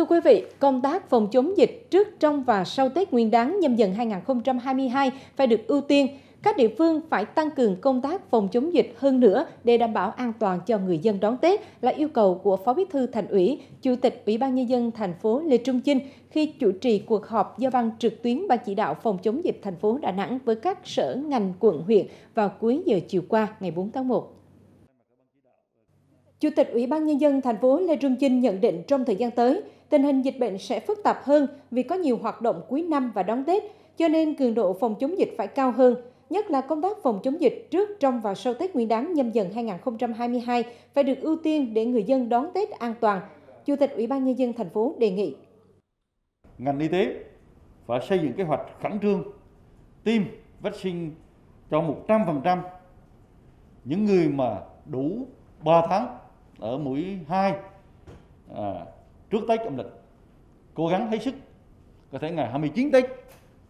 Thưa quý vị, công tác phòng chống dịch trước, trong và sau Tết Nguyên đán nhâm dần 2022 phải được ưu tiên. Các địa phương phải tăng cường công tác phòng chống dịch hơn nữa để đảm bảo an toàn cho người dân đón Tết là yêu cầu của Phó Bí thư Thành ủy, Chủ tịch Ủy ban nhân dân thành phố Lê Trung Chinh khi chủ trì cuộc họp do văn trực tuyến Ban chỉ đạo phòng chống dịch thành phố Đà Nẵng với các sở ngành quận huyện vào cuối giờ chiều qua ngày 4 tháng 1. Chủ tịch Ủy ban Nhân dân thành phố Lê Trung Chinh nhận định trong thời gian tới, tình hình dịch bệnh sẽ phức tạp hơn vì có nhiều hoạt động cuối năm và đón Tết, cho nên cường độ phòng chống dịch phải cao hơn, nhất là công tác phòng chống dịch trước, trong và sau Tết Nguyên đán nhâm dần 2022 phải được ưu tiên để người dân đón Tết an toàn. Chủ tịch Ủy ban Nhân dân thành phố đề nghị. Ngành y tế phải xây dựng kế hoạch khẩn trương tiêm vaccine cho 100% những người mà đủ 3 tháng ở mũi 2 à, trước Tết âm lịch cố gắng hết sức có thể ngày 29 Tết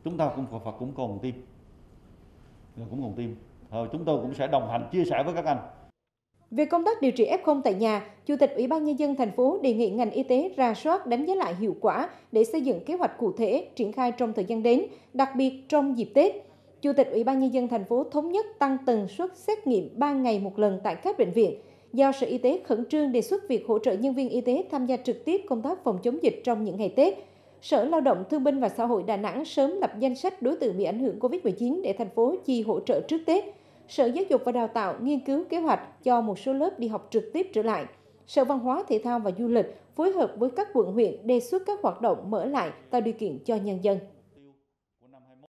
chúng ta cũng Phật cũng còn tiêm cũng còn tiêm rồi chúng tôi cũng sẽ đồng hành chia sẻ với các anh về công tác điều trị F0 tại nhà, Chủ tịch Ủy ban Nhân dân thành phố đề nghị ngành y tế ra soát đánh giá lại hiệu quả để xây dựng kế hoạch cụ thể triển khai trong thời gian đến, đặc biệt trong dịp Tết. Chủ tịch Ủy ban Nhân dân thành phố thống nhất tăng tần suất xét nghiệm 3 ngày một lần tại các bệnh viện, giao Sở Y tế khẩn trương đề xuất việc hỗ trợ nhân viên y tế tham gia trực tiếp công tác phòng chống dịch trong những ngày Tết. Sở Lao động Thương binh và Xã hội Đà Nẵng sớm lập danh sách đối tượng bị ảnh hưởng COVID-19 để thành phố chi hỗ trợ trước Tết. Sở Giáo dục và Đào tạo nghiên cứu kế hoạch cho một số lớp đi học trực tiếp trở lại. Sở Văn hóa, Thể thao và Du lịch phối hợp với các quận huyện đề xuất các hoạt động mở lại tạo điều kiện cho nhân dân.